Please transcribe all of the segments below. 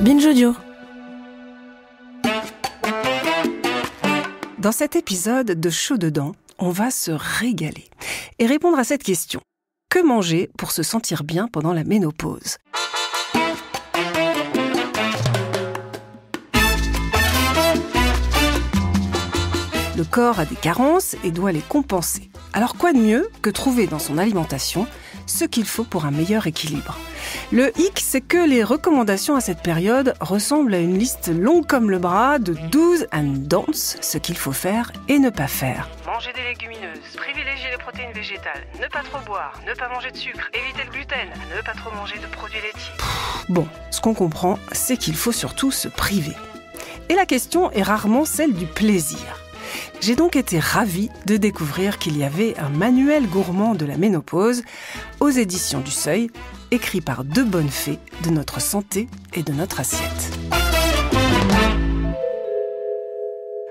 Binge Dans cet épisode de Chaud dedans, on va se régaler et répondre à cette question. Que manger pour se sentir bien pendant la ménopause Le corps a des carences et doit les compenser. Alors quoi de mieux que trouver dans son alimentation ce qu'il faut pour un meilleur équilibre. Le hic, c'est que les recommandations à cette période ressemblent à une liste longue comme le bras de 12 and don'ts, ce qu'il faut faire et ne pas faire. Manger des légumineuses, privilégier les protéines végétales, ne pas trop boire, ne pas manger de sucre, éviter le gluten, ne pas trop manger de produits laitiers. bon, ce qu'on comprend, c'est qu'il faut surtout se priver. Et la question est rarement celle du plaisir. J'ai donc été ravie de découvrir qu'il y avait un manuel gourmand de la ménopause aux éditions du Seuil, écrit par deux bonnes fées de notre santé et de notre assiette.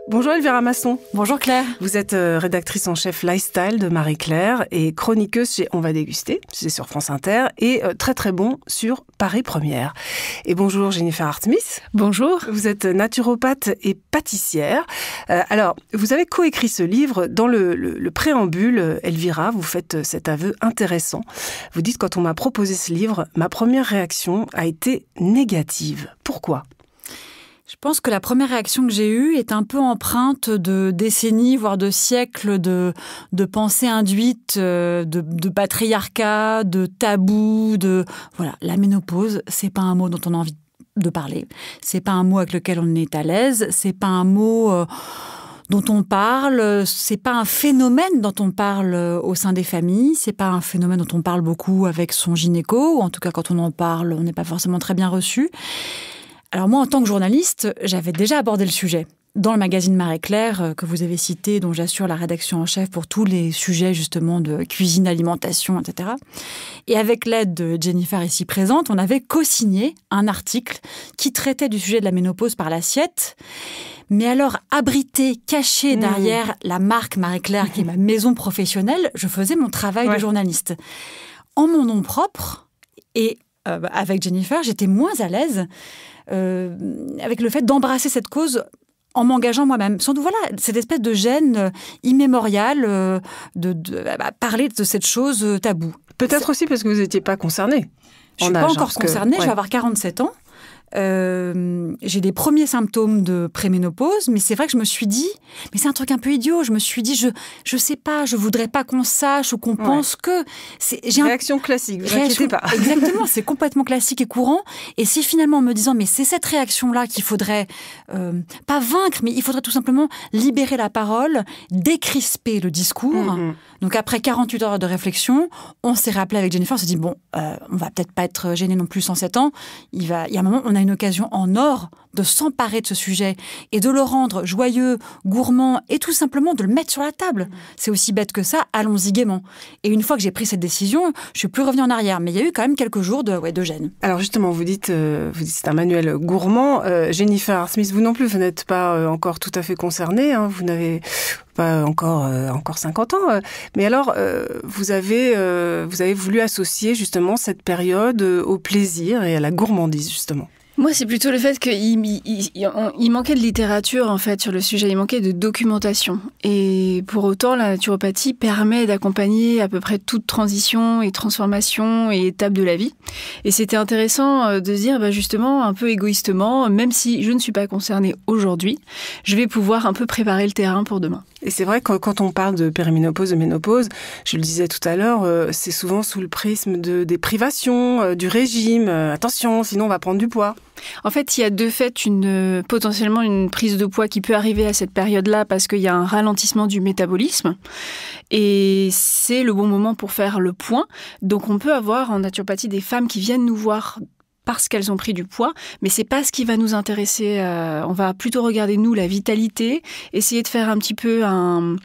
Bonjour Elvira Masson. Bonjour Claire. Vous êtes euh, rédactrice en chef Lifestyle de Marie-Claire et chroniqueuse chez On va déguster, c'est sur France Inter, et euh, très très bon sur Paris Première. Et bonjour Jennifer Hartmis. Bonjour. Vous êtes naturopathe et pâtissière. Euh, alors, vous avez coécrit ce livre. Dans le, préambule, Elvira, vous faites cet aveu intéressant. Vous dites, quand on m'a proposé ce livre, ma première réaction a été négative. Pourquoi je pense que la première réaction que j'ai eue est un peu empreinte de décennies, voire de siècles de, de pensée induite, euh, de, patriarcat, de tabou, de voilà, la ménopause, c'est pas un mot dont on a envie de parler. C'est pas un mot avec lequel on est à l'aise. C'est pas un mot euh, dont on parle, c'est pas un phénomène dont on parle euh, au sein des familles, c'est pas un phénomène dont on parle beaucoup avec son gynéco, en tout cas quand on en parle, on n'est pas forcément très bien reçu. Alors moi, en tant que journaliste, j'avais déjà abordé le sujet. Dans le magazine Marie-Claire euh, que vous avez cité, dont j'assure la rédaction en chef pour tous les sujets justement de cuisine, alimentation, etc. Et avec l'aide de Jennifer ici présente, on avait co-signé un article qui traitait du sujet de la ménopause par l'assiette. Mais alors, abrité, caché mmh. derrière la marque Marie Claire, qui est ma maison professionnelle, je faisais mon travail de journaliste. En mon nom propre et euh, avec Jennifer, j'étais moins à l'aise euh, avec le fait d'embrasser cette cause en m'engageant moi-même. Sans doute, voilà, cette espèce de gêne euh, immémoriale euh, de, bah, bah, parler de cette chose taboue. Peut-être aussi parce que vous n'étiez pas concerné. Je ne suis pas encore concernée, je vais avoir 47 ans. Euh, j'ai des premiers symptômes de préménopause, mais c'est vrai que je me suis dit, mais c'est un truc un peu idiot. Je me suis dit, je je sais pas, je voudrais pas qu'on sache ou qu'on pense que. J'ai réaction classique, ne réaction... pas. Exactement, c'est complètement classique et courant. Et si finalement en me disant, mais c'est cette réaction-là qu'il faudrait euh, pas vaincre, mais il faudrait tout simplement libérer la parole, décrisper le discours. Mm-hmm. Donc après 48 heures de réflexion, on s'est rappelé avec Jennifer, on s'est dit bon, euh, on va peut-être pas être gêné non plus sept ans. Il va, y a un moment, on a une occasion en or de s'emparer de ce sujet et de le rendre joyeux, gourmand et tout simplement de le mettre sur la table. C'est aussi bête que ça. Allons-y gaiement. Et une fois que j'ai pris cette décision, je suis plus revenu en arrière. Mais il y a eu quand même quelques jours de, ouais, de gêne. Alors justement, vous dites, euh, vous dites c'est un manuel gourmand. Euh, Jennifer Smith, vous non plus, vous n'êtes pas encore tout à fait concernée. Hein. vous n'avez pas encore, euh, encore 50 ans. Euh. Mais alors, euh, vous, avez, vous avez voulu associer justement cette période au plaisir et à la gourmandise, justement. Moi, c'est plutôt le fait qu'il il, manquait de littérature, en fait, sur le sujet. Il manquait de documentation. Et pour autant, la naturopathie permet d'accompagner à peu près toute transition et transformation et étape de la vie. Et c'était intéressant de se dire, bah, justement, un peu égoïstement, même si je ne suis pas concernée aujourd'hui, je vais pouvoir un peu préparer le terrain pour demain. Et c'est vrai que quand on parle de périménopause, de ménopause, je le disais tout à l'heure, euh, c'est souvent sous le prisme de, des privations, euh, du régime. Euh, attention, sinon on va prendre du poids. En fait, il y a de fait une, potentiellement une prise de poids qui peut arriver à cette période-là parce qu'il y a un ralentissement du métabolisme. Et c'est le bon moment pour faire le point. Donc on peut avoir en naturopathie des femmes qui viennent nous voir parce qu'elles ont pris du poids, mais c'est pas ce qui va nous intéresser. Euh, on va plutôt regarder nous la vitalité, essayer de faire un petit peu un,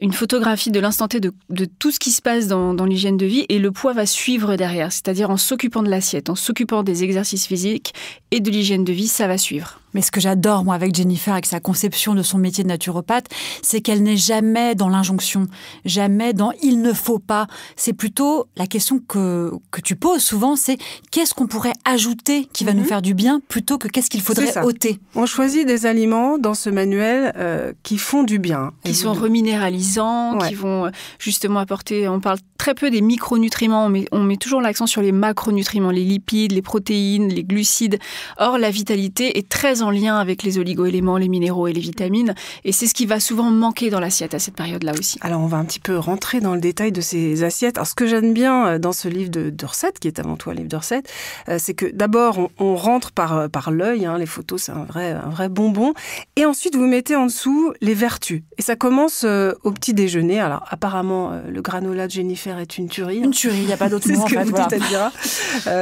une photographie de l'instant T de, tout ce qui se passe dans l'hygiène de vie et le poids va suivre derrière, c'est-à-dire en s'occupant de l'assiette, en s'occupant des exercices physiques et de l'hygiène de vie, ça va suivre. Mais ce que j'adore, moi, avec Jennifer, avec sa conception de son métier de naturopathe, c'est qu'elle n'est jamais dans l'injonction, jamais dans il ne faut pas. C'est plutôt la question que, que tu poses souvent, c'est qu'est-ce qu'on pourrait ajouter qui va nous mhm. faire du bien plutôt que qu'est-ce qu'il faudrait ôter. On choisit des aliments dans ce manuel euh, qui font du bien. Qui sont reminéralisants, qui vont euh, justement apporter, on parle très peu des micronutriments, mais on met toujours l'accent sur les macronutriments, les lipides, les protéines, les glucides. Or, la vitalité est très en lien avec les oligoéléments, les minéraux et les vitamines. Et c'est ce qui va souvent manquer dans l'assiette à cette période-là aussi. Alors on va un petit peu rentrer dans le détail de ces assiettes. Alors ce que j'aime bien euh, dans ce livre de, de, recettes, qui est avant tout un livre de recettes, euh, c'est que d'abord on, rentre par, euh, par l'œil, hein. les photos c'est un vrai, un vrai bonbon, et ensuite vous mettez en dessous les vertus. Et ça commence au petit déjeuner. Alors apparemment le granola de Jennifer est une tuerie. Hein. Une tuerie, il n'y a pas d'autre mot. C'est ce que vous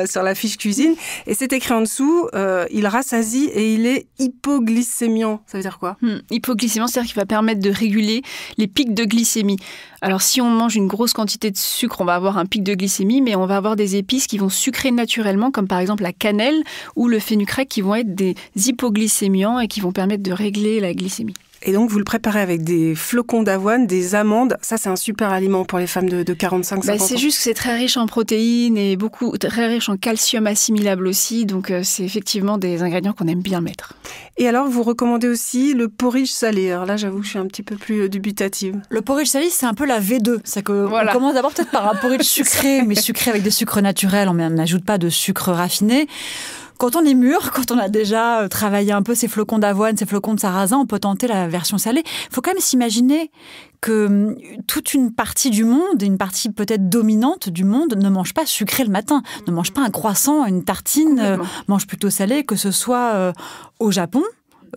dites, sur la fiche cuisine. Et c'est écrit en dessous, il rassasie et il est hypoglycémiant. Ça veut dire quoi hmm, Hypoglycémiant, c'est-à-dire qu'il va permettre de réguler les pics de glycémie. Alors si on mange une grosse quantité de sucre, on va avoir un pic de glycémie, mais on va avoir des épices qui vont sucrer naturellement, comme par exemple la cannelle ou le fénucrec, qui vont être des hypoglycémiants et qui vont permettre de régler la glycémie. Et donc, vous le préparez avec des flocons d'avoine, des amandes. Ça, c'est un super aliment pour les femmes de, de 45 bah, ans. C'est juste que c'est très riche en protéines et beaucoup très riche en calcium assimilable aussi. Donc, euh, c'est effectivement des ingrédients qu'on aime bien mettre. Et alors, vous recommandez aussi le porridge salé. Alors là, j'avoue que je suis un petit peu plus euh, dubitative. Le porridge salé, c'est un peu la V2. C'est que on commence d'abord peut-être par un porridge sucré, mais sucré avec des sucres naturels. On n'ajoute pas de sucre raffiné. Quand on est mûr, quand on a déjà euh, travaillé un peu ces flocons d'avoine, ces flocons de sarrasin, on peut tenter la version salée. Il faut quand même s'imaginer que hum, toute une partie du monde, une partie peut-être dominante du monde, ne mange pas sucré le matin, ne mange pas un croissant, une tartine, euh, mange plutôt salé, que ce soit euh, au Japon,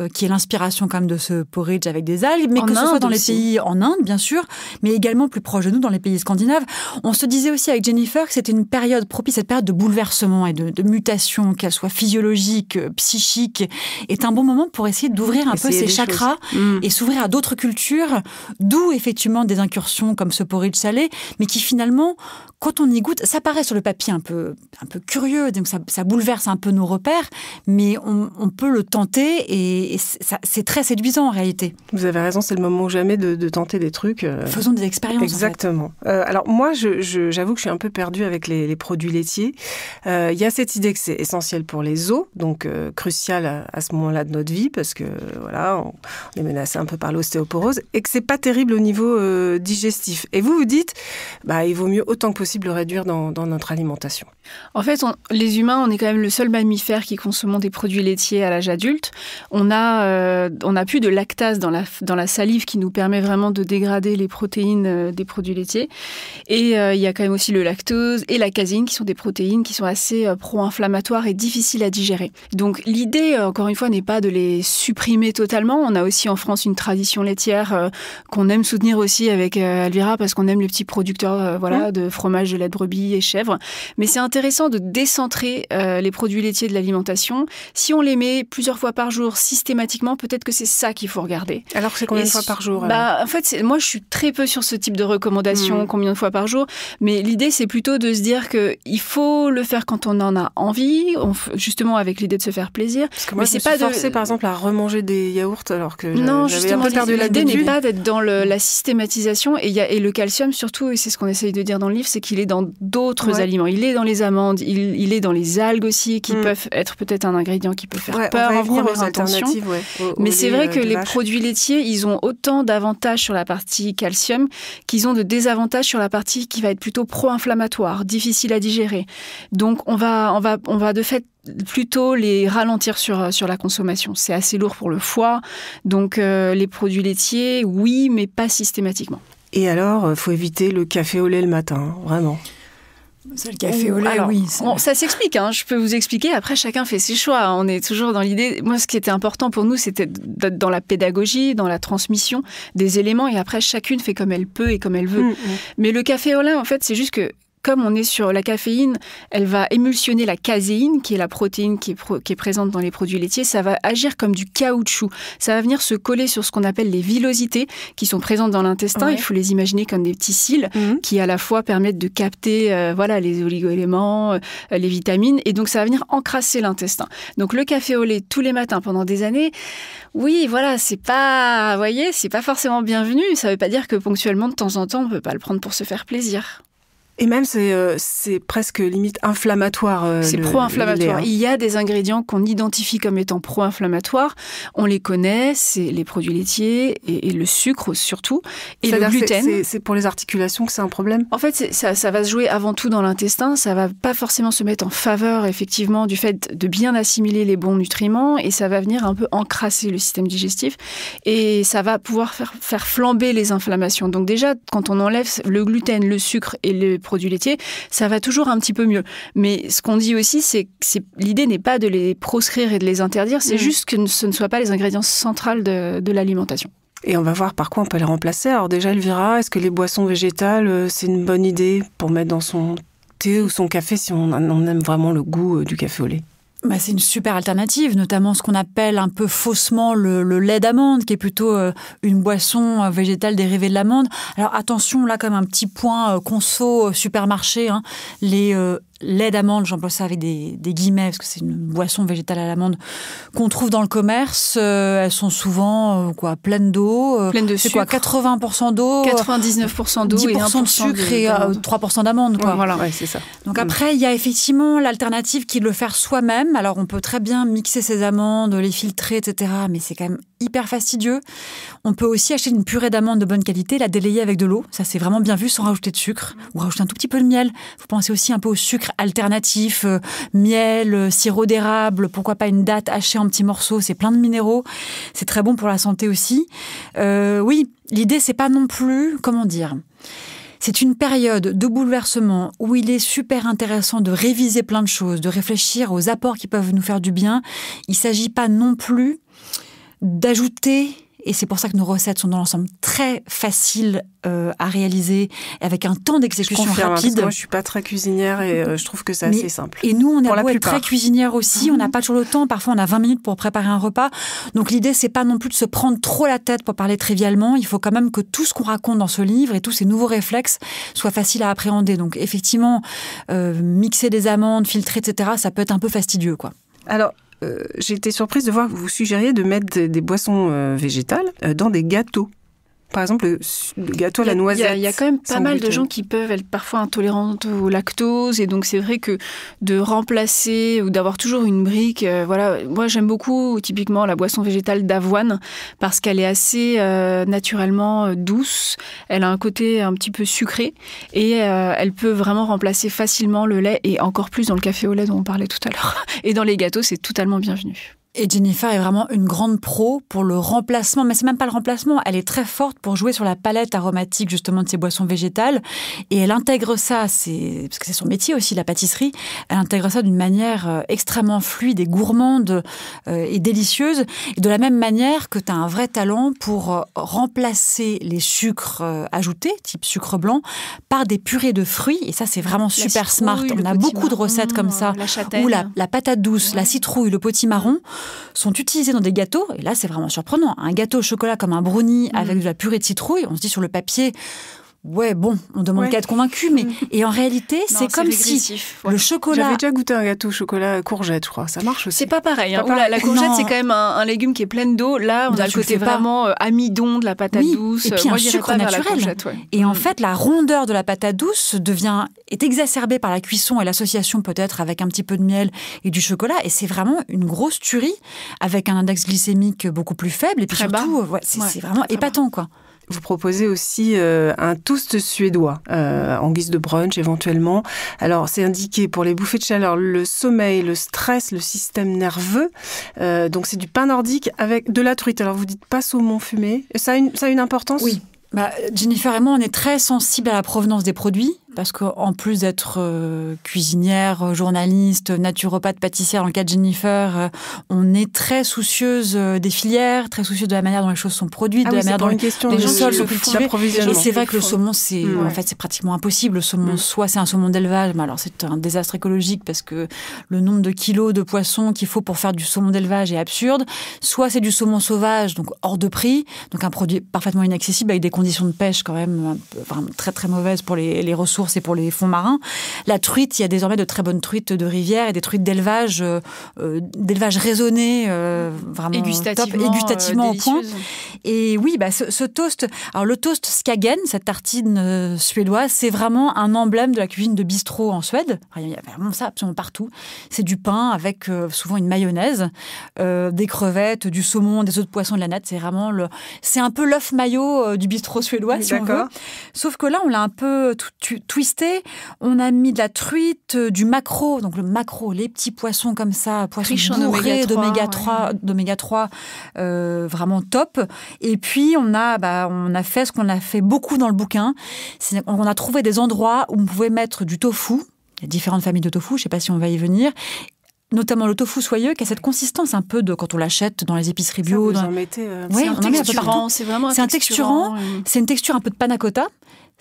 euh, qui est l'inspiration quand même de ce porridge avec des algues, mais que ce soit dans les pays en Inde, bien sûr, mais également plus proche de nous, dans les pays scandinaves. On se disait aussi avec Jennifer que c'était une période propice, cette période de bouleversement et de, mutation, qu'elle soit physiologique, euh, psychique, est un bon moment pour essayer d'ouvrir un peu ses chakras mm. et s'ouvrir à d'autres cultures, d'où effectivement des incursions comme ce porridge salé, mais qui finalement quand on y goûte, ça paraît sur le papier un peu, un peu curieux, donc ça, bouleverse un peu nos repères, mais on, peut le tenter et, c'est très séduisant en réalité. Vous avez raison, c'est le moment jamais de, tenter des trucs. Euh, Faisons des expériences. Exactement. Euh, alors moi, j'avoue que je suis un peu perdue avec les, produits laitiers. Euh, il y a cette idée que c'est essentiel pour les os, donc crucial à, ce moment-là de notre vie, parce que voilà, on, est menacé un peu par l'ostéoporose, et que c'est pas terrible au niveau digestif. Et vous vous dites, bah, il vaut mieux autant que possible de réduire dans, notre alimentation. En fait, les humains, on est quand même le seul mammifère qui consomme des produits laitiers à l'âge adulte. On a, euh, on a plus de lactase dans la, dans la salive qui nous permet vraiment de dégrader les protéines euh, des produits laitiers. Et euh, il y a quand même aussi le lactose et la casine qui sont des protéines qui sont assez pro-inflammatoires et difficiles à digérer. Donc l'idée, encore une fois, n'est pas de les supprimer totalement. On a aussi en France une tradition laitière qu'on aime soutenir aussi avec Alvira parce qu'on aime les petits producteurs voilà, de fromage fromage, de brebis et chèvre. Mais c'est intéressant de décentrer euh, les produits laitiers de l'alimentation. Si on les met plusieurs fois par jour systématiquement, peut-être que c'est ça qu'il faut regarder. Alors c'est combien de fois par jour bah, En fait, moi je suis très peu sur ce type de recommandation, hmm. combien de fois par jour. Mais l'idée c'est plutôt de se dire qu'il faut le faire quand on en a envie, justement avec l'idée de se faire plaisir. Parce que moi, c'est pas forcé par exemple à remanger des yaourts alors que non, justement, l'idée n'est pas d'être dans la systématisation et, et le calcium surtout, et c'est ce qu'on essaye de dire dans le livre, c'est qu'il il est dans d'autres aliments. Il est dans les amandes, il, est dans les algues aussi, qui mm. peuvent être peut-être un ingrédient qui peut faire peur en première Mais c'est vrai euh, que les produits laitiers, ils ont autant d'avantages sur la partie calcium qu'ils ont de désavantages sur la partie qui va être plutôt pro-inflammatoire, difficile à digérer. Donc on va, on va, on va de fait plutôt les ralentir sur, sur la consommation. C'est assez lourd pour le foie, donc euh, les produits laitiers, oui, mais pas systématiquement. Et alors, euh, faut éviter le café au lait le matin, hein, vraiment. C'est le café au lait, oui. Ça, ça s'explique, hein. je peux vous expliquer. Après, chacun fait ses choix. On est toujours dans l'idée. Moi, ce qui était important pour nous, c'était d'être dans la pédagogie, dans la transmission des éléments. Et après, chacune fait comme elle peut et comme elle veut. Mm, mm. Mais le café au lait, en fait, c'est juste que comme on est sur la caféine, elle va émulsionner la caséine, qui est la protéine qui est, présente dans les produits laitiers. Ça va agir comme du caoutchouc. Ça va venir se coller sur ce qu'on appelle les villosités, qui sont présentes dans l'intestin. Il faut les imaginer comme des petits cils, mhm. qui à la fois permettent de capter euh, voilà, les oligoéléments, euh, les vitamines. Et donc, ça va venir encrasser l'intestin. Donc, le café au lait tous les matins pendant des années, oui, voilà, c'est pas, voyez, c'est pas forcément bienvenu. Ça veut pas dire que ponctuellement, de temps en temps, on peut pas le prendre pour se faire plaisir. Et même, euh, c'est presque limite inflammatoire. Euh, c'est pro-inflammatoire. Il y a des ingrédients qu'on identifie comme étant pro-inflammatoires. On les connaît, c'est les produits laitiers et, le sucre surtout. Et le gluten. C'est pour les articulations que c'est un problème En fait, ça, va se jouer avant tout dans l'intestin. Ça va pas forcément se mettre en faveur, effectivement, du fait de bien assimiler les bons nutriments. Et ça va venir un peu encrasser le système digestif. Et ça va pouvoir faire, faire flamber les inflammations. Donc déjà, quand on enlève le gluten, le sucre et le produits laitiers, ça va toujours un petit peu mieux. Mais ce qu'on dit aussi, c'est que l'idée n'est pas de les proscrire et de les interdire, c'est mmh. juste que ce ne soient pas les ingrédients centrales de, l'alimentation. Et on va voir par quoi on peut les remplacer. Alors déjà, Elvira, est-ce que les boissons végétales, euh, c'est une bonne idée pour mettre dans son thé ou son café si on, on aime vraiment le goût euh, du café au lait bah, c'est une super alternative, notamment ce qu'on appelle un peu faussement le, lait d'amande, qui est plutôt euh, une boisson euh, végétale dérivée de l'amande. Alors attention, là comme un petit point euh, conso supermarché, hein, les lait d'amande, j'emploie ça avec des, des, guillemets parce que c'est une boisson végétale à l'amande qu'on trouve dans le commerce. Euh, elles sont souvent euh, quoi pleines d'eau, euh, pleines de c'est quoi 80% d'eau, 99% d'eau, 10% et de sucre et 3% d'amande. voilà, c'est ça. Donc mm. après, il y a effectivement l'alternative qui est de le faire soi-même. Alors on peut très bien mixer ses amandes, les filtrer, etc. Mais c'est quand même hyper fastidieux. On peut aussi acheter une purée d'amande de bonne qualité, la délayer avec de l'eau. Ça c'est vraiment bien vu, sans rajouter de sucre ou rajouter un tout petit peu de miel. Vous pensez aussi un peu au sucre alternatifs, euh, miel, euh, sirop d'érable, pourquoi pas une date hachée en petits morceaux, c'est plein de minéraux, c'est très bon pour la santé aussi. Euh, oui, l'idée c'est pas non plus, comment dire c'est une période de bouleversement où il est super intéressant de réviser plein de choses, de réfléchir aux apports qui peuvent nous faire du bien. Il s'agit pas non plus d'ajouter et c'est pour ça que nos recettes sont dans l'ensemble très faciles euh, à réaliser, avec un temps d'exécution rapide. moi, je suis pas très cuisinière et euh, je trouve que c'est assez simple. Et nous, on est beau être très cuisinière aussi, on n'a mhm. pas toujours le temps. Parfois, on a 20 minutes pour préparer un repas. Donc, l'idée, c'est pas non plus de se prendre trop la tête pour parler trivialement. Il faut quand même que tout ce qu'on raconte dans ce livre et tous ces nouveaux réflexes soient faciles à appréhender. Donc, effectivement, euh, mixer des amandes, filtrer, etc., ça peut être un peu fastidieux, quoi. Alors, euh, j'ai été surprise de voir que vous suggériez de mettre des, boissons euh, végétales euh, dans des gâteaux par exemple, le, gâteau à la noisette. Il y, a quand même pas mal de gens qui peuvent être parfois intolérants au lactose. Et donc, c'est vrai que de remplacer ou d'avoir toujours une brique, euh, voilà. Moi, j'aime beaucoup typiquement la boisson végétale d'avoine parce qu'elle est assez euh, naturellement euh, douce. Elle a un côté un petit peu sucré et elle peut vraiment remplacer facilement le lait et encore plus dans le café au lait dont on parlait tout à l'heure. Et dans les gâteaux, c'est totalement bienvenu. Et Jennifer est vraiment une grande pro pour le remplacement, mais c'est même pas le remplacement, elle est très forte pour jouer sur la palette aromatique justement de ses boissons végétales et elle intègre ça, c'est parce que c'est son métier aussi la pâtisserie, elle intègre ça d'une manière euh, extrêmement fluide et gourmande euh, et délicieuse et de la même manière que tu as un vrai talent pour euh, remplacer les sucres ajoutés type sucre blanc par des purées de fruits et ça c'est vraiment super smart, on a beaucoup de recettes comme ça la ou la, patate douce, la citrouille, le petit marron sont utilisés dans des gâteaux. Et là, c'est vraiment surprenant. Un gâteau au chocolat comme un brownie mm. avec de la purée de citrouille, on se dit sur le papier, ouais, bon, on demande qu'elle qu'à être convaincu, mais mm. et en réalité, c'est comme si le chocolat. J'avais déjà goûté un gâteau chocolat courgette, je crois. Ça marche aussi. C'est pas pareil. Hein. La, courgette, c'est quand même un, légume qui est plein d'eau. Là, on a le côté vraiment euh, amidon de la patate douce. Et puis un sucre naturel. Et en mm. fait, la rondeur de la patate douce devient est exacerbée par la cuisson et l'association peut-être avec un petit peu de miel et du chocolat. Et c'est vraiment une grosse tuerie avec un index glycémique beaucoup plus faible et puis Très surtout, c'est vraiment épatant, quoi. Vous proposez aussi euh, un toast suédois euh, en guise de brunch éventuellement. Alors c'est indiqué pour les bouffées de chaleur, le sommeil, le stress, le système nerveux. Euh, donc c'est du pain nordique avec de la truite. Alors vous dites pas saumon fumé. Ça a une, ça a une importance Oui. Bah, Jennifer et moi, on est très sensible à la provenance des produits parce qu'en plus d'être euh, cuisinière, euh, journaliste, euh, naturopathe, pâtissière, en cas de Jennifer, on est très soucieuse des filières, très soucieuse de la manière dont les choses sont produites, ah de la manière dont question les, gens se sont Et c'est vrai que le saumon, c'est en fait c'est pratiquement impossible. Le saumon, mm. soit c'est un saumon d'élevage, alors c'est un désastre écologique parce que le nombre de kilos de poissons qu'il faut pour faire du saumon d'élevage est absurde. Soit c'est du saumon sauvage, donc hors de prix, donc un produit parfaitement inaccessible avec des conditions de pêche quand même très très mauvaises pour les ressources c'est pour les fonds marins. La truite, il y a désormais de très bonnes truites de rivière et des truites d'élevage, euh, euh d'élevage raisonné, euh, vraiment top, et euh, au point. Et oui, bah, ce, toast, alors le toast Skagen, cette tartine suédoise, c'est vraiment un emblème de la cuisine de bistrot en Suède. Il y a vraiment ça absolument partout. C'est du pain avec souvent une mayonnaise, des crevettes, du saumon, des autres poissons de la natte. C'est vraiment le, c'est un peu l'œuf maillot du bistrot suédois, si on veut. Sauf que là, on l'a un peu tout twisté. On a mis de la truite, euh, du macro, donc le maquereau, les petits poissons comme ça, poissons bourrés d'oméga 3, d'oméga 3 euh, vraiment top. Et puis on a, bah, on a fait ce qu'on a fait beaucoup dans le bouquin. On a trouvé des endroits où on pouvait mettre du tofu. Il y a différentes familles de tofu, je ne sais pas si on va y venir notamment le tofu soyeux qui a cette consistance un peu de quand on l'achète dans les épiceries bio. oui, euh, c'est un, texturant. C'est un texturant. C'est une texture un peu de panna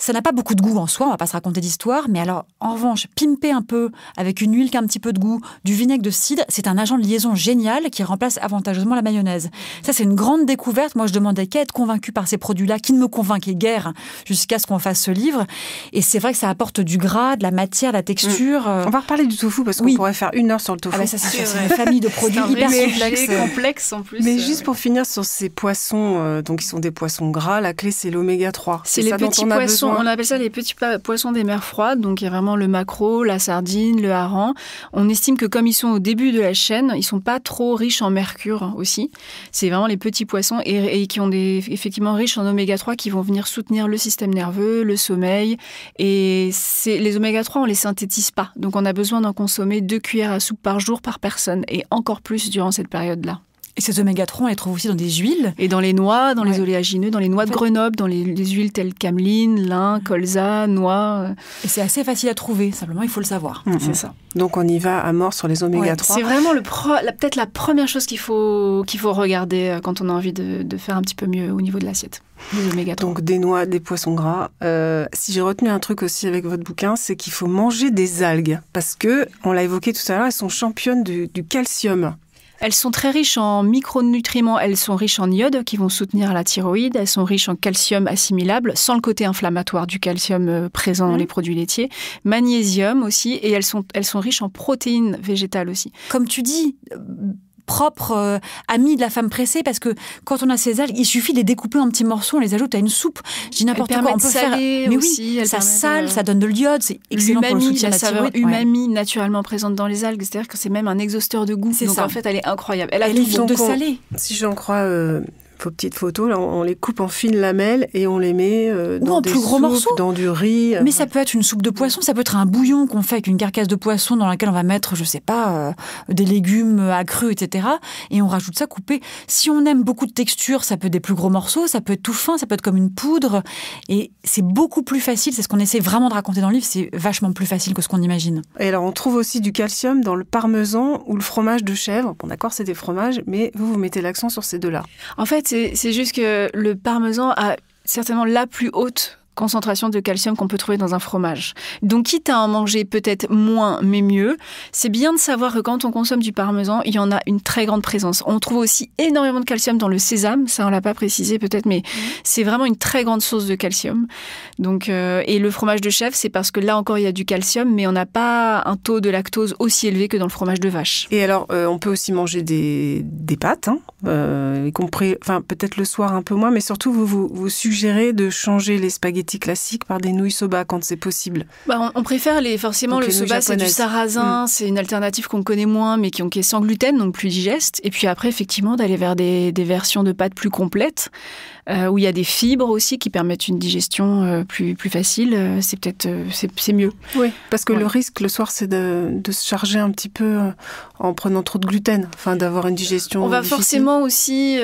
ça n'a pas beaucoup de goût en soi, on va pas se raconter d'histoire, mais alors en revanche, pimper un peu avec une huile qui a un petit peu de goût, du vinaigre de cidre, c'est un agent de liaison génial qui remplace avantageusement la mayonnaise. Ça, c'est une grande découverte. Moi, je demandais qu'à être convaincu par ces produits-là, qui ne me convainquaient guère hein, jusqu'à ce qu'on fasse ce livre. Et c'est vrai que ça apporte du gras, de la matière, de la texture. Mm. Euh, on va reparler du tofu parce qu'on pourrait faire une heure sur le tofu. Ah bah ça, c'est une famille de produits hyper complexe. en plus. Mais juste pour finir sur ces poissons, euh, donc ils sont des poissons gras, la clé c'est l'oméga 3. C'est les petits poissons on, appelle ça les petits poissons des mers froides. Donc, il y a vraiment le maquereau, la sardine, le hareng. On estime que comme ils sont au début de la chaîne, ils sont pas trop riches en mercure aussi. C'est vraiment les petits poissons et, qui ont des, effectivement riches en oméga 3 qui vont venir soutenir le système nerveux, le sommeil. Et les oméga 3, on les synthétise pas. Donc, on a besoin d'en consommer deux cuillères à soupe par jour par personne et encore plus durant cette période-là. Et ces oméga 3, on les trouve aussi dans des huiles. Et dans les noix, dans les oléagineux, dans les noix de Grenoble, dans les, huiles telles cameline, lin, colza, noix. Euh. Et c'est assez facile à trouver, simplement il faut le savoir. c'est ça. Donc on y va à mort sur les oméga 3. c'est vraiment peut-être la première chose qu'il faut, qu'il faut regarder euh, quand on a envie de, faire un petit peu mieux au niveau de l'assiette. oméga Donc des noix, des poissons gras. Euh, si j'ai retenu un truc aussi avec votre bouquin, c'est qu'il faut manger des algues parce que on l'a évoqué tout à l'heure, elles sont championnes du calcium. Elles sont très riches en micronutriments, elles sont riches en iodes qui vont soutenir la thyroïde, elles sont riches en calcium assimilable, sans le côté inflammatoire du calcium euh, présent dans mmh. les produits laitiers, magnésium aussi, et elles sont, elles sont riches en protéines végétales aussi. Comme tu dis, euh, propre euh, ami de la femme pressée parce que quand on a ces algues, il suffit de les découper en petits morceaux, on les ajoute à une soupe. Je dis n'importe quoi, Mais aussi, oui, ça sale, ça donne de l'iode, c'est excellent pour le soutien la saveur umami naturellement présente dans les algues, c'est-à-dire que c'est même un exhausteur de goût. c'est ça. en fait, elle est incroyable. Elle a de salé. Si j'en crois euh, vos petites photos, là, on les coupe en fines lamelles et on les met euh, dans des plus gros morceaux. dans du riz. Euh, mais ça peut être une soupe de poisson, ça peut être un bouillon qu'on fait avec une carcasse de poisson dans laquelle on va mettre, je sais pas, euh, des légumes accrus, etc. Et on rajoute ça coupé. Si on aime beaucoup de texture, ça peut être des plus gros morceaux, ça peut être tout fin, ça peut être comme une poudre. Et c'est beaucoup plus facile, c'est ce qu'on essaie vraiment de raconter dans le livre, c'est vachement plus facile que ce qu'on imagine. Et alors on trouve aussi du calcium dans le parmesan ou le fromage de chèvre. Bon d'accord, c'est des fromages, mais vous vous mettez l'accent sur ces deux-là. En fait, c'est juste que le parmesan a certainement la plus haute concentration de calcium qu'on peut trouver dans un fromage. Donc quitte à en manger peut-être moins mais mieux, c'est bien de savoir que quand on consomme du parmesan, il y en a une très grande présence. On trouve aussi énormément de calcium dans le sésame, ça on l'a pas précisé peut-être mais mhm. c'est vraiment une très grande source de calcium. Donc euh, et le fromage de chèvre, c'est parce que là encore il y a du calcium mais on n'a pas un taux de lactose aussi élevé que dans le fromage de vache. Et alors euh, on peut aussi manger des, pâtes hein, euh, compris, enfin peut-être le soir un peu moins, mais surtout vous, vous, suggérez de changer les spaghettis classiques par des nouilles soba quand c'est possible. Bah, on, préfère les forcément le soba c'est du sarrasin, mm. c'est une alternative qu'on connaît moins mais qui, est sans gluten donc plus digeste. Et puis après effectivement d'aller vers des, versions de pâtes plus complètes euh, où il y a des fibres aussi qui permettent une digestion euh, plus, plus facile, euh, c'est peut-être euh, c'est mieux. Oui, parce que le risque le soir, c'est de, de, se charger un petit peu en prenant trop de gluten, enfin d'avoir une digestion. On va forcément aussi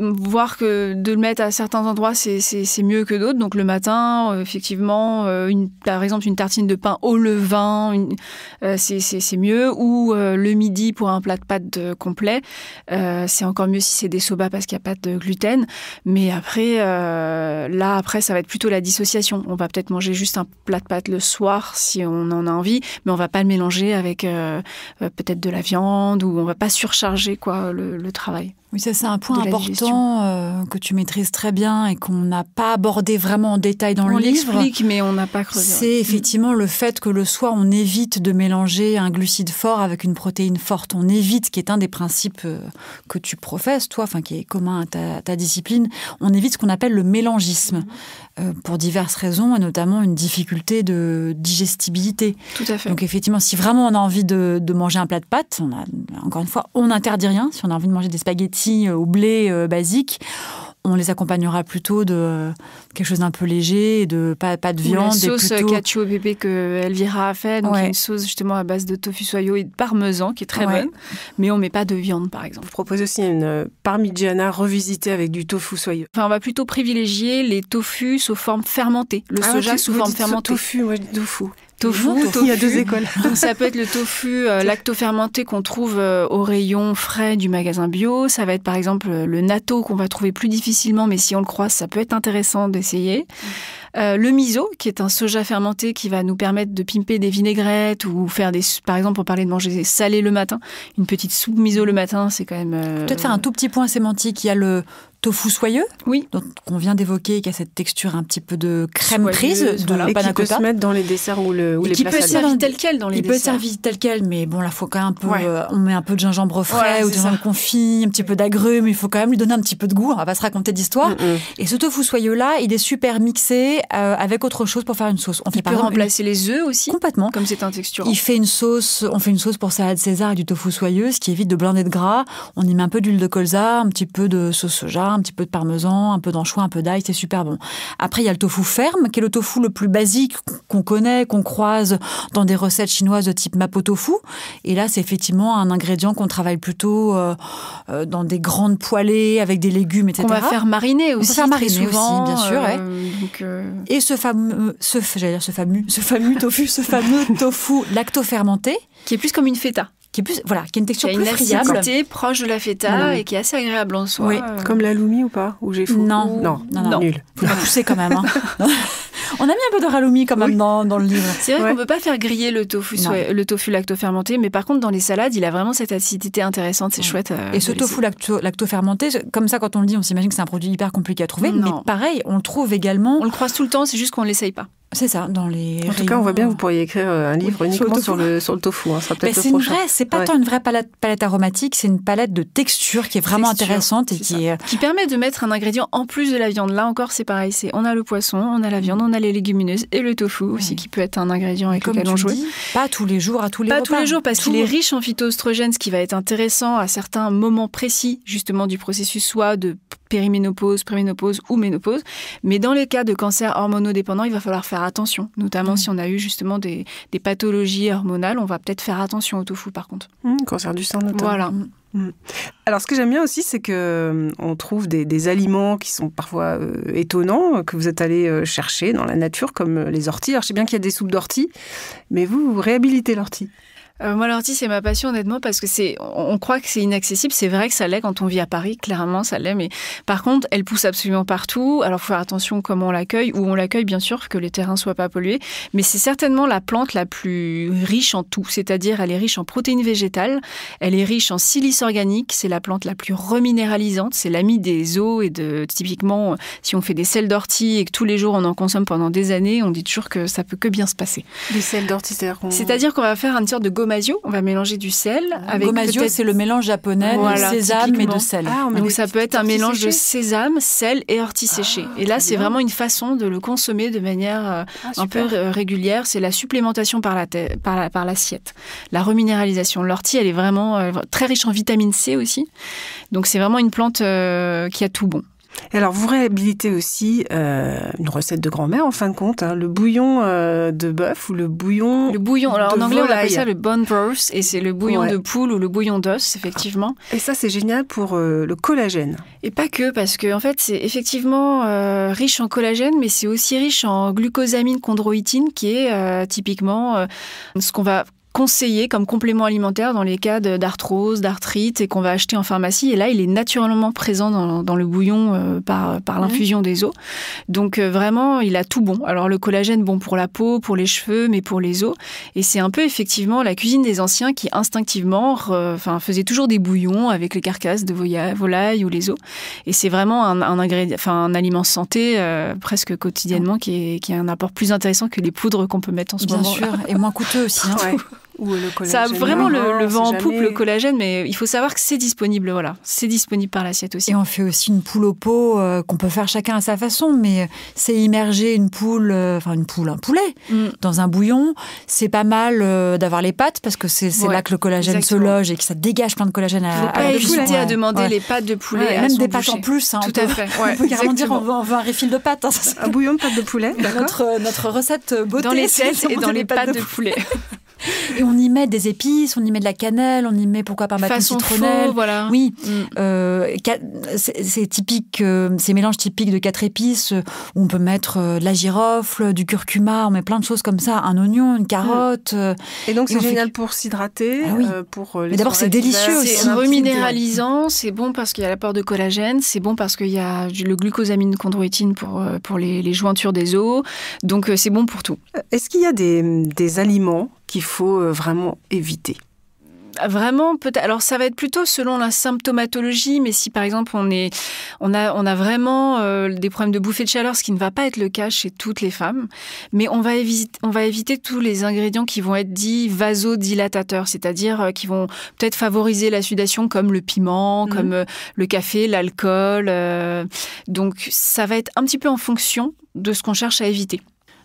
voir que de le mettre à certains endroits, c'est mieux que d'autres. Donc le matin, effectivement, une, par exemple une tartine de pain au levain, c'est mieux. Ou le midi pour un plat de pâtes complet, c'est encore mieux si c'est des soba parce qu'il n'y a pas de gluten. Mais après, euh, là, après, ça va être plutôt la dissociation. On va peut-être manger juste un plat de pâtes le soir si on en a envie, mais on va pas le mélanger avec euh, euh, peut-être de la viande ou on va pas surcharger quoi le travail. Oui, ça c'est un point important euh, que tu maîtrises très bien et qu'on n'a pas abordé vraiment en détail dans le livre. On l'explique, mais on n'a pas creusé. C'est effectivement le fait que le soir, on évite de mélanger un glucide fort avec une protéine forte. On évite, qui est un des principes euh, que tu professes, toi, enfin qui est commun à ta, discipline, on évite ce qu'on appelle le mélangisme mm-hmm. euh, pour diverses raisons et notamment une difficulté de digestibilité. Tout à fait. Donc effectivement, si vraiment on a envie de, manger un plat de pâtes, on a, encore une fois, on n'interdit rien. Si on a envie de manger des spaghettis euh, au blé euh, basique, on les accompagnera plutôt de quelque chose d'un peu léger, de pas, pas de viande. Ou la sauce euh, plutôt... cacio bébé que Elvira a fait, donc une sauce justement à base de tofu soyeux et de parmesan qui est très bonne, mais on met pas de viande par exemple. vous propose aussi une parmigiana revisitée avec du tofu soyeux. Enfin, on va plutôt privilégier les tofus sous forme fermentée, le ah, soja sous forme fermentée. Tofu, moi je tofu. Tofu, tofu, Il y a deux écoles. ça peut être le tofu euh, lactofermenté qu'on trouve euh, au rayon frais du magasin bio. Ça va être par exemple le natto qu'on va trouver plus difficilement, mais si on le croise, ça peut être intéressant d'essayer. Euh, le miso, qui est un soja fermenté qui va nous permettre de pimper des vinaigrettes ou faire des, par exemple, pour parler de manger salé le matin, une petite soupe miso le matin, c'est quand même. Euh, Peut-être faire un tout petit point sémantique. Il y a le tofu soyeux, oui, qu'on vient d'évoquer, qui a cette texture un petit peu de crème prise, de et qui peut se mettre dans les desserts ou, le, qui peut servir tel quel dans les il peut servir tel quel, mais bon, là, faut quand même un peu, euh, on met un peu de gingembre frais ou de gingembre confit, un petit peu d'agrumes, il faut quand même lui donner un petit peu de goût. On va se raconter d'histoire. Et ce tofu soyeux là, il est super mixé euh, avec autre chose pour faire une sauce. On il peut remplacer les œufs aussi Complètement. Comme c'est un texture, Il fait une sauce, on fait une sauce pour salade César et du tofu soyeux, ce qui évite de blinder de gras. On y met un peu d'huile de colza, un petit peu de sauce soja, un petit peu de parmesan, un peu d'anchois, un peu d'ail, c'est super bon. Après, il y a le tofu ferme, qui est le tofu le plus basique qu'on connaît, qu'on croise dans des recettes chinoises de type mapo tofu. Et là, c'est effectivement un ingrédient qu'on travaille plutôt euh, euh, dans des grandes poêlées avec des légumes, etc. On va faire mariner aussi. On faire mariner souvent, bien sûr. Et ce fameux, ce, j'allais dire ce fameux, ce fameux tofu, ce fameux tofu lactofermenté. Qui est plus comme une feta. Qui est plus, voilà, qui a une texture qui a une plus friable. proche de la feta et qui est assez agréable en soi. Oui. Comme la loumi ou pas Ou j'ai faux non. Non. non. non, nul. Faut la pousser quand même. Hein. On a mis un peu de raloumi quand même dans, le livre. C'est vrai qu'on ne peut pas faire griller le tofu, lactofermenté. le tofu lacto-fermenté, mais par contre, dans les salades, il a vraiment cette acidité intéressante, c'est chouette. Euh, Et ce tofu lacto-fermenté, comme ça, quand on le dit, on s'imagine que c'est un produit hyper compliqué à trouver, mais pareil, on le trouve également. On le croise tout le temps, c'est juste qu'on ne l'essaye pas. C'est ça, dans les. En tout cas, on voit bien que vous pourriez écrire euh, un livre uniquement sur le, sur le, tofu. Hein, c'est une vraie, c'est pas tant une vraie palette, palette aromatique, c'est une palette de texture qui est vraiment intéressante et qui, euh, qui permet de mettre un ingrédient en plus de la viande. Là encore, c'est pareil. C'est on a le poisson, on a la viande, on a les légumineuses et le tofu aussi qui peut être un ingrédient avec lequel on joue. Pas tous les jours, à tous les. Pas tous les jours parce qu'il est riche en phytoestrogènes, ce qui va être intéressant à certains moments précis justement du processus, soit de périménopause, préménopause ou ménopause. Mais dans les cas de cancer hormonodépendant, il va falloir faire attention, notamment mm. si on a eu justement des, pathologies hormonales, on va peut-être faire attention au tofu par contre. Mm, cancer du sein notamment. Voilà. Mm. Alors, ce que j'aime bien aussi, c'est que euh, on trouve des, aliments qui sont parfois euh, étonnants euh, que vous êtes allé chercher dans la nature, comme les orties. Alors, je sais bien qu'il y a des soupes d'orties, mais vous réhabilitez l'ortie. Euh, moi, l'ortie, c'est ma passion, honnêtement, parce que c'est, on, croit que c'est inaccessible. C'est vrai que ça l'est quand on vit à Paris, clairement, ça l'est. Mais par contre, elle pousse absolument partout. Alors, il faut faire attention comment on l'accueille, où on l'accueille, bien sûr, que les terrains soient pas pollués. Mais c'est certainement la plante la plus riche en tout. C'est-à-dire, elle est riche en protéines végétales, elle est riche en silice organique. C'est la plante la plus reminéralisante. C'est l'ami des eaux et de, typiquement, si on fait des sels d'ortie et que tous les jours on en consomme pendant des années, on dit toujours que ça peut que bien se passer. Des sels d'ortie, c'est-à-dire qu'on... va faire une sorte de on va mélanger du sel ah, avec. Gomasio, c'est le mélange japonais de sésame et de sel. Ah, Donc ça peut être un mélange de sésame, sel et ortie séchée. Ah, et là, c'est vraiment une façon de le consommer de manière euh, un peu régulière. C'est la supplémentation par la par l'assiette, la reminéralisation. L'ortie, elle est vraiment euh, très riche en vitamine C aussi. Donc c'est vraiment une plante euh, qui a tout bon alors, vous réhabilitez aussi euh, une recette de grand-mère, en fin de compte, hein, le bouillon euh, de bœuf ou le bouillon. Le bouillon. en anglais, on appelle ça le bone broth, et c'est le bouillon de poule ou le bouillon d'os, effectivement. Ah, et ça, c'est génial pour euh, le collagène. Et pas que, parce que, fait, c'est effectivement riche en collagène, mais c'est aussi riche en glucosamine chondroïtine, qui est typiquement ce qu'on va conseillé comme complément alimentaire dans les cas d'arthrose, d'arthrite et qu'on va acheter en pharmacie. Et là, il est naturellement présent dans, le bouillon euh, par, par l'infusion des os. Donc euh, vraiment, il a tout bon. Alors le collagène, bon pour la peau, pour les cheveux, mais pour les os. Et c'est un peu effectivement la cuisine des anciens qui instinctivement enfin, faisait toujours des bouillons avec les carcasses de volailles ou les os. Et c'est vraiment un, un, un aliment santé euh, presque quotidiennement qui, a un apport plus intéressant que les poudres qu'on peut mettre en ce Bien moment. Bien sûr, et moins coûteux aussi. Hein. le collagène. Ça a vraiment le, vent en poupe, le collagène, mais il faut savoir que c'est disponible, voilà. C'est disponible par l'assiette aussi. Et on fait aussi une poule au pot euh, qu'on peut faire chacun à sa façon, mais c'est immerger une poule, euh, enfin une poule, un poulet mm. dans un bouillon. C'est pas mal euh, d'avoir les pâtes parce que c'est là que le collagène se loge et que ça dégage plein de collagène à, à pas hésiter à demander les pâtes de poulet. même des pâtes en plus. Hein, Tout à fait. on peut carrément dire on veut, un refil de pâtes. Hein, un bouillon de pâtes de poulet, Notre, notre recette beauté. Dans les selles et dans les pâtes de poulet. Et on y met des épices, on y met de la cannelle, on y met pourquoi pas un citronnelle. Faux, voilà. Oui, mm. euh, c'est typique, euh, ces mélanges typiques de quatre épices. on peut mettre euh, de la girofle, du curcuma, on met plein de choses comme ça, un oignon, une carotte. Mm. Et donc c'est génial pour s'hydrater, ah pour les. Mais d'abord c'est délicieux aussi. C'est reminéralisant, c'est bon parce qu'il y a l'apport de collagène, c'est bon parce qu'il y a le glucosamine chondroïtine pour pour les, les jointures des os, donc c'est bon pour tout. Est-ce qu'il y a des, des aliments qu'il faut euh, vraiment éviter Vraiment, peut-être. Alors, ça va être plutôt selon la symptomatologie, mais si par exemple on est, on a, on a vraiment euh, des problèmes de bouffée de chaleur, ce qui ne va pas être le cas chez toutes les femmes, mais on va éviter, on va éviter tous les ingrédients qui vont être dits vasodilatateurs, c'est-à-dire euh, qui vont peut-être favoriser la sudation, comme le piment, mhm. comme le café, l'alcool. donc, ça va être un petit peu en fonction de ce qu'on cherche à éviter.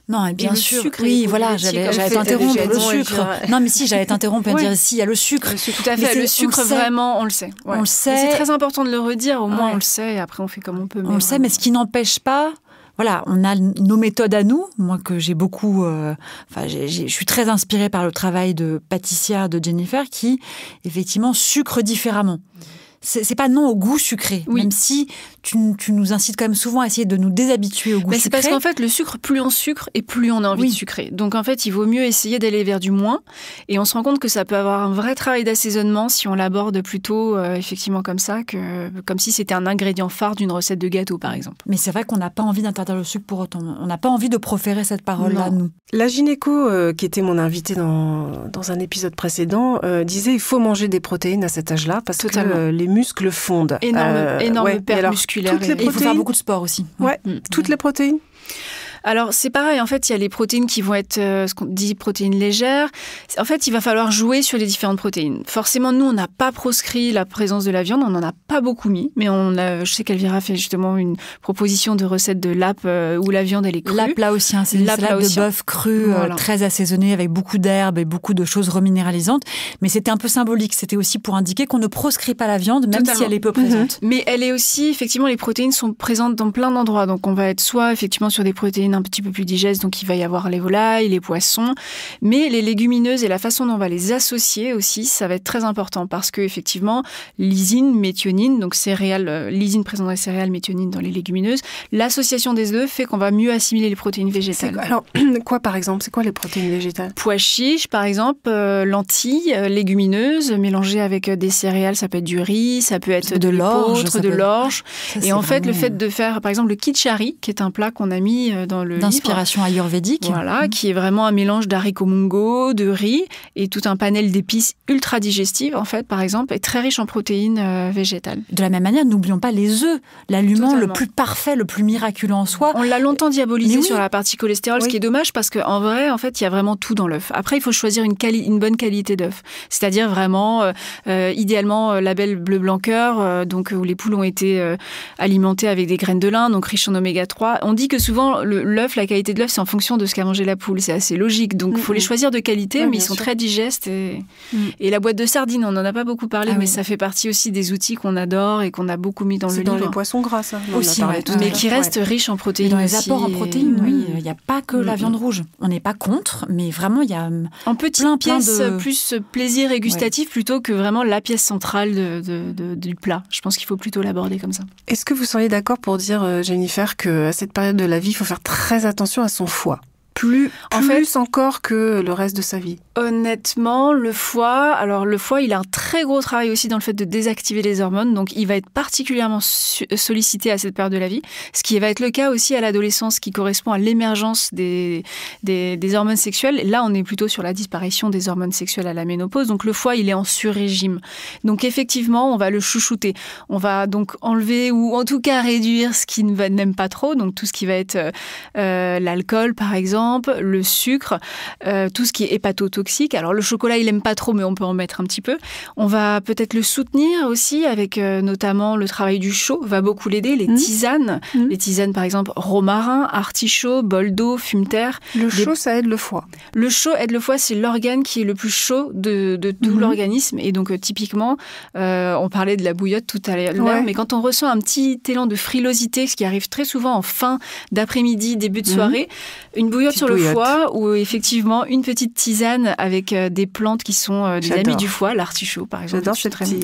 Non, bien sûr. oui, voilà, j'allais t'interrompre le sucre. Non, mais si, j'allais t'interrompre et dire si, il y a le sucre. Tout à fait, le sucre, vraiment, on le sait. On le sait. C'est très important de le redire, au moins on le sait, et après on fait comme on peut. on le sait, mais ce qui n'empêche pas voilà, on a nos méthodes à nous. Moi, que j'ai beaucoup, euh, enfin, je suis très inspirée par le travail de pâtissière de Jennifer qui, effectivement, sucre différemment c'est pas non au goût sucré, même si tu, nous incites quand même souvent à essayer de nous déshabituer au goût sucré. Bah, Mais C'est parce qu'en fait, le sucre, plus on sucre et plus on a envie de sucrer. Donc en fait, il vaut mieux essayer d'aller vers du moins. Et on se rend compte que ça peut avoir un vrai travail d'assaisonnement si on l'aborde plutôt euh, effectivement comme ça, que comme si c'était un ingrédient phare d'une recette de gâteau, par exemple. Mais c'est vrai qu'on n'a pas envie d'interdire le sucre pour autant. On n'a pas envie de proférer cette parole-là, nous. La gynéco, euh, qui était mon invitée dans, dans un épisode précédent, euh, disait il faut manger des protéines à cet âge-là parce que les muscles fondent. Énorme, euh, perte musculaire. Et, il faut faire beaucoup de sport aussi. Ouais, mm. toutes les mm. protéines alors c'est pareil, en fait, il y a les protéines qui vont être euh, ce qu'on dit protéines légères. En fait, il va falloir jouer sur les différentes protéines. Forcément, nous, on n'a pas proscrit la présence de la viande, on n'en a pas beaucoup mis, mais on a, je sais qu'Elvira fait justement une proposition de recette de lap euh, où la viande, elle est crue. Lap là aussi, hein, c'est une salade de hein. bœuf cru, euh, très assaisonné avec beaucoup d'herbes et beaucoup de choses reminéralisantes. Mais c'était un peu symbolique, c'était aussi pour indiquer qu'on ne proscrit pas la viande, même si elle est peu présente. Mhm. Mais elle est aussi, effectivement, les protéines sont présentes dans plein d'endroits. Donc on va être soit effectivement sur des protéines un petit peu plus digeste, donc il va y avoir les volailles, les poissons. Mais les légumineuses et la façon dont on va les associer aussi, ça va être très important parce que effectivement, l'isine méthionine, donc céréales, euh, lysine présente dans les céréales, méthionine dans les légumineuses, l'association des deux fait qu'on va mieux assimiler les protéines végétales. Quoi, alors, quoi par exemple C'est quoi les protéines végétales Pois chiches, par exemple, euh, lentilles, euh, légumineuses, mélangées avec des céréales, ça peut être du riz, ça peut être de l'orge, de l'orge. Et en fait, le fait de faire, par exemple, le kitchari, qui est un plat qu'on a mis dans dans D'inspiration ayurvédique. Voilà, mm. qui est vraiment un mélange d'haricots mungo, de riz et tout un panel d'épices ultra digestives, en fait, par exemple, et très riche en protéines euh, végétales. De la même manière, n'oublions pas les œufs, l'aliment le plus parfait, le plus miraculeux en soi. On l'a longtemps diabolisé sur la partie cholestérol, ce qui est dommage parce qu'en vrai, en fait, il y a vraiment tout dans l'œuf. Après, il faut choisir une, une bonne qualité d'œuf, c'est-à-dire vraiment, euh, euh, idéalement idéalement, label bleu blanc cœur, donc où les poules ont été alimentées avec des graines de lin, donc riches en oméga 3. On dit que souvent le, l'œuf, la qualité de l'œuf, c'est en fonction de ce qu'a mangé la poule. C'est assez logique. Donc, il mm, faut les mm. choisir de qualité, mais ils sont très digestes. Et... Mm. et... la boîte de sardines, on n'en a pas beaucoup parlé, ah mais ça fait partie aussi des outils qu'on adore et qu'on a beaucoup mis dans le dans livre. les poissons gras, ça. Aussi, mais qui restent riches en protéines. dans les apports en protéines, oui. Il n'y a pas que la viande rouge. On n'est pas contre, mais vraiment, il y a. En petit plein, plus plaisir et gustatif plutôt que vraiment la pièce centrale de, du plat. Je pense qu'il faut plutôt l'aborder comme ça. Est-ce que vous seriez d'accord pour dire, euh, Jennifer, que à cette période de la vie, il faut faire très très attention à son foie plus, plus encore que le reste de sa vie Honnêtement, le foie, alors le foie, il a un très gros travail aussi dans le fait de désactiver les hormones, donc il va être particulièrement sollicité à cette période de la vie, ce qui va être le cas aussi à l'adolescence qui correspond à l'émergence des, des, hormones sexuelles. Là, on est plutôt sur la disparition des hormones sexuelles à la ménopause, donc le foie, il est en sur-régime. Donc effectivement, on va le chouchouter, on va donc enlever ou en tout cas réduire ce qui ne va n'aime pas trop, donc tout ce qui va être euh, euh, l'alcool par exemple, le sucre, euh, tout ce qui est hépatotoxique. Alors le chocolat, il aime pas trop, mais on peut en mettre un petit peu. On va peut-être le soutenir aussi avec euh, notamment le travail du chaud, va beaucoup l'aider, les mmh. tisanes. Mmh. Les tisanes, par exemple, romarin, artichaut, bol d'eau, fumeterre. Le chaud, ça aide le foie. Le chaud aide le foie, c'est l'organe qui est le plus chaud de, tout mmh. l'organisme. Et donc, euh, typiquement, on parlait de la bouillotte tout à l'heure, mais quand on ressent un petit élan de frilosité, ce qui arrive très souvent en fin d'après-midi, début de soirée, une bouillotte sur le foie ou effectivement une petite tisane avec euh, des plantes qui sont euh, des amis du foie, l'artichaut par exemple.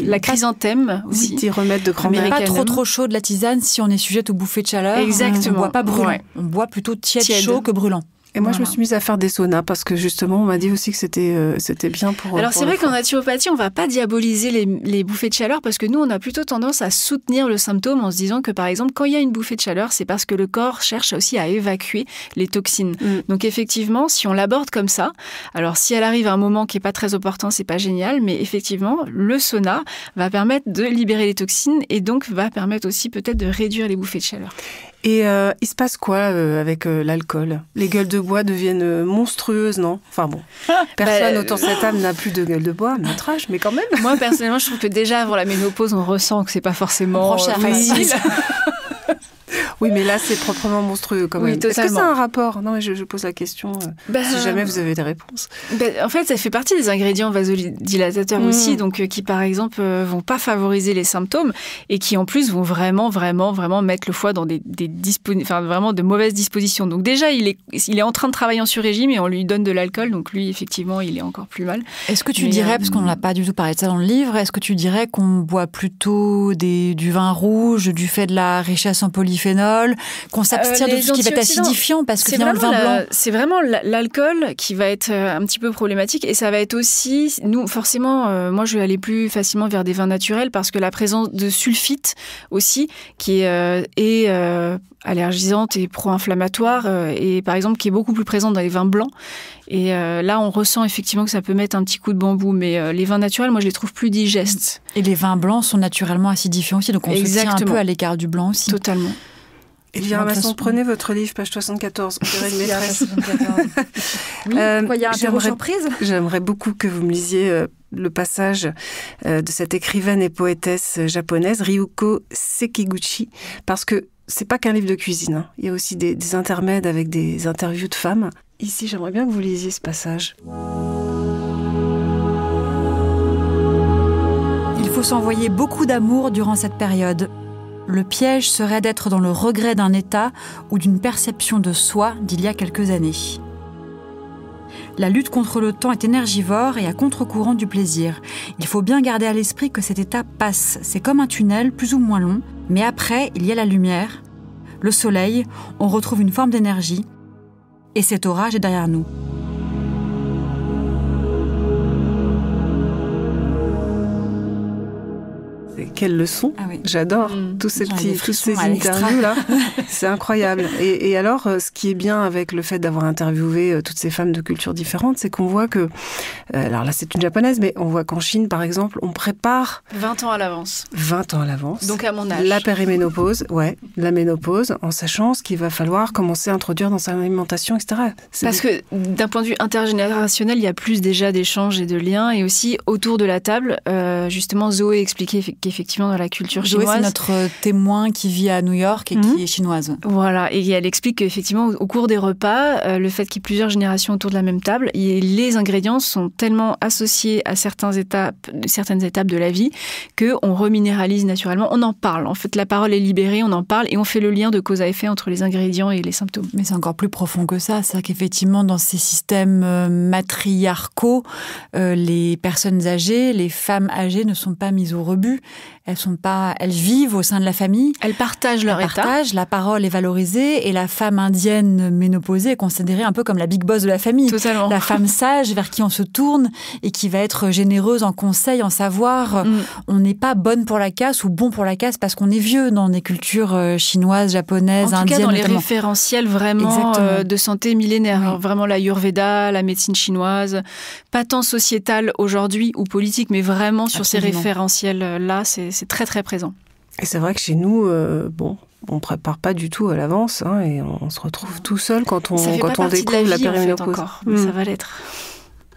La chrysanthème aussi. Petit de grand-mère. Pas trop trop chaud de la tisane si on est sujet au bouffées de chaleur. Exactement. On ne boit pas brûlant. On boit plutôt tiède, chaud que brûlant. Et moi, je me suis mise à faire des saunas parce que justement, on m'a dit aussi que c'était euh, bien pour. Alors c'est vrai qu'en naturopathie, on va pas diaboliser les, bouffées de chaleur parce que nous, on a plutôt tendance à soutenir le symptôme en se disant que par exemple, quand il y a une bouffée de chaleur, c'est parce que le corps cherche aussi à évacuer les toxines. Mm. Donc effectivement, si on l'aborde comme ça, alors si elle arrive à un moment qui n'est pas très opportun, c'est pas génial, mais effectivement, le sauna va permettre de libérer les toxines et donc va permettre aussi peut-être de réduire les bouffées de chaleur. Et euh, il se passe quoi euh, avec euh, l'alcool Les gueules de bois deviennent monstrueuses, non Enfin bon, ah, bah, personne autant cette âme n'a plus de gueule de bois, notre mais quand même. Moi personnellement, je trouve que déjà avant la ménopause, on ressent que c'est pas forcément facile. Oui, mais là, c'est proprement monstrueux Est-ce que ça un rapport Non, mais je, pose la question euh, bah, si jamais vous avez des réponses. Bah, en fait, ça fait partie des ingrédients vasodilatateurs hmm. aussi, donc euh, qui, par exemple, ne euh, vont pas favoriser les symptômes et qui, en plus, vont vraiment, vraiment, vraiment mettre le foie dans des, vraiment de mauvaises dispositions. Donc déjà, il est, il est en train de travailler en sur-régime et on lui donne de l'alcool, donc lui, effectivement, il est encore plus mal. Est-ce que tu dirais, parce qu'on n'a pas du tout parlé de ça dans le livre, est-ce que tu dirais qu'on boit plutôt du vin rouge du fait de la richesse en polyphénol qu'on euh, s'abstient de tout ce qui va être acidifiant parce que finalement le vin blanc. C'est vraiment l'alcool qui va être euh, un petit peu problématique et ça va être aussi, nous forcément, euh, moi je vais aller plus facilement vers des vins naturels parce que la présence de sulfite aussi qui est, est allergisante et pro-inflammatoire, euh, et par exemple qui est beaucoup plus présente dans les vins blancs. Et euh, là, on ressent effectivement que ça peut mettre un petit coup de bambou, mais euh, les vins naturels, moi, je les trouve plus digestes. Et les vins blancs sont naturellement acidifiants aussi, donc on Exactement. se tient un peu à l'écart du blanc aussi. Totalement. Elvira eh Masson, prenez votre livre, page 74. il y a un surprise. J'aimerais beaucoup que vous me lisiez le passage de cette écrivaine et poétesse japonaise, Ryuko Sekiguchi, parce que c'est pas qu'un livre de cuisine. Hein. Il y a aussi des, des intermèdes avec des interviews de femmes. Ici, j'aimerais bien que vous lisiez ce passage. Il faut s'envoyer beaucoup d'amour durant cette période. Le piège serait d'être dans le regret d'un état ou d'une perception de soi d'il y a quelques années. La lutte contre le temps est énergivore et à contre-courant du plaisir. Il faut bien garder à l'esprit que cet état passe. C'est comme un tunnel, plus ou moins long, mais après, il y a la lumière, le soleil, on retrouve une forme d'énergie, et cet orage est derrière nous. quelle leçon ah J'adore mmh. tous ces petits, toutes ces interviews là. c'est incroyable. Et, alors, euh, ce qui est bien avec le fait d'avoir interviewé euh, toutes ces femmes de cultures différentes, c'est qu'on voit que, euh, alors là, c'est une japonaise, mais on voit qu'en Chine, par exemple, on prépare 20 ans à l'avance. 20 ans à l'avance. Donc à mon âge. La périménopause, ouais, la ménopause, en sachant ce qu'il va falloir commencer à introduire dans sa alimentation, etc. Parce que d'un point de vue intergénérationnel, il y a plus déjà d'échanges et de liens, et aussi autour de la table, justement, Zoé expliquait qu'effectivement effectivement dans la culture chinoise. c'est notre euh, témoin qui vit à New York et qui mhm. est chinoise. Voilà, et elle explique qu'effectivement, au cours des repas, euh, le fait qu'il y ait plusieurs générations autour de la même table, et les ingrédients sont tellement associés à certains étapes, certaines étapes de la vie que on reminéralise naturellement. On en parle. En fait, la parole est libérée, on en parle et on fait le lien de cause à effet entre les ingrédients et les symptômes. Mais c'est encore plus profond que ça. C'est qu'effectivement, dans ces systèmes euh, matriarcaux, les personnes âgées, les femmes âgées ne sont pas mises au rebut. Elles sont pas, elles vivent au sein de la famille. Elles partagent leur elles la parole est valorisée et la femme indienne ménopausée est considérée un peu comme la big boss de la famille. La femme sage vers qui on se tourne et qui va être généreuse en conseil, en savoir. Mm. On n'est pas bonne pour la casse ou bon pour la casse parce qu'on est vieux dans des cultures euh, chinoises, japonaises, indiennes. En tout cas, dans les référentiels vraiment euh, de santé millénaire. vraiment la Yurveda, la médecine chinoise, pas tant sociétale aujourd'hui ou politique, mais vraiment sur ces référentiels-là, euh, c'est très très présent. Et c'est vrai que chez nous, euh, bon, on prépare pas du tout à l'avance hein, et on se retrouve tout seul quand on, quand on découvre la, vie, périménopause. encore, hmm. mais ça va l'être.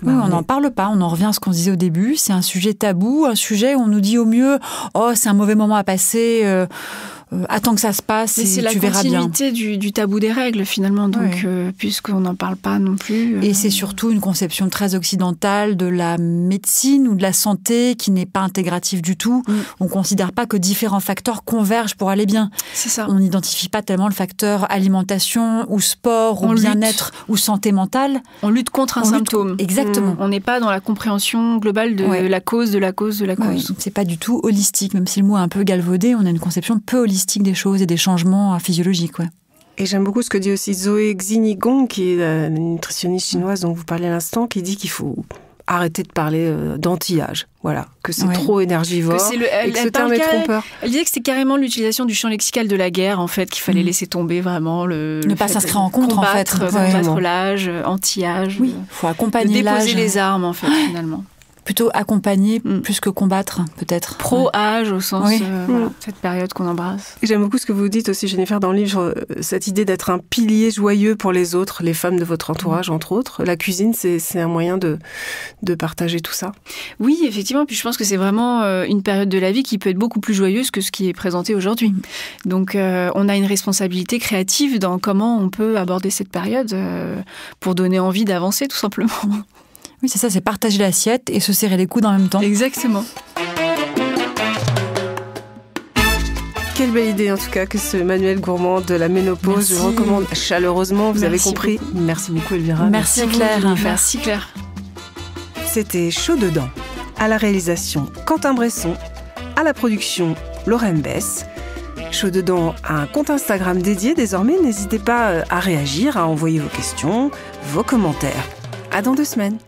Bah, oui, on n'en parle pas, on en revient à ce qu'on disait au début, c'est un sujet tabou, un sujet où on nous dit au mieux, oh c'est un mauvais moment à passer, euh, euh, attends que ça se passe et tu verras bien. C'est la continuité du, tabou des règles finalement, donc euh, puisqu'on n'en parle pas non plus. Euh. Et c'est surtout une conception très occidentale de la médecine ou de la santé qui n'est pas intégrative du tout. Mm. On ne considère pas que différents facteurs convergent pour aller bien. C'est ça. On n'identifie pas tellement le facteur alimentation ou sport ou bien-être ou santé mentale. On lutte contre un symptôme. Exactement. Mm. On n'est pas dans la compréhension globale de la cause, de la cause, de la cause. Ce c'est pas du tout holistique, même si le mot est un peu galvaudé. On a une conception peu holistique des choses et des changements euh, physiologiques. Et j'aime beaucoup ce que dit aussi Zoé Xinigong, qui est euh, une nutritionniste chinoise dont vous parlez à l'instant, qui dit qu'il faut arrêter de parler euh, d'anti-âge. Voilà, que c'est trop énergivore elle, et que ce trompeur. Elle disait que c'est carrément l'utilisation du champ lexical de la guerre, en fait, qu'il fallait mm. laisser tomber vraiment le... Ne pas s'inscrire en contre, en fait. Combattre l'âge, anti-âge. Oui, il faut accompagner Déposer les armes, en fait, finalement plutôt accompagner mm. plus que combattre, peut-être. Pro-âge au sens de euh, mm. cette période qu'on embrasse. J'aime beaucoup ce que vous dites aussi, Jennifer, dans le livre, euh, cette idée d'être un pilier joyeux pour les autres, les femmes de votre entourage, entre autres. La cuisine, c'est un moyen de, de partager tout ça. Oui, effectivement. Puis je pense que c'est vraiment euh, une période de la vie qui peut être beaucoup plus joyeuse que ce qui est présenté aujourd'hui. Donc on a une responsabilité créative dans comment on peut aborder cette période pour donner envie d'avancer, tout simplement. Oui, c'est ça, c'est partager l'assiette et se serrer les coudes en même temps. Exactement. Quelle belle idée en tout cas que ce manuel gourmand de la ménopause. Je recommande chaleureusement, vous avez compris. Merci beaucoup Elvira. Merci, Claire. Merci Claire. C'était Chaud dedans. À la réalisation, Quentin Bresson. À la production, Lauren Bess. Chaud dedans a un compte Instagram dédié désormais. N'hésitez pas euh, à réagir, à envoyer vos questions, vos commentaires. À dans deux semaines.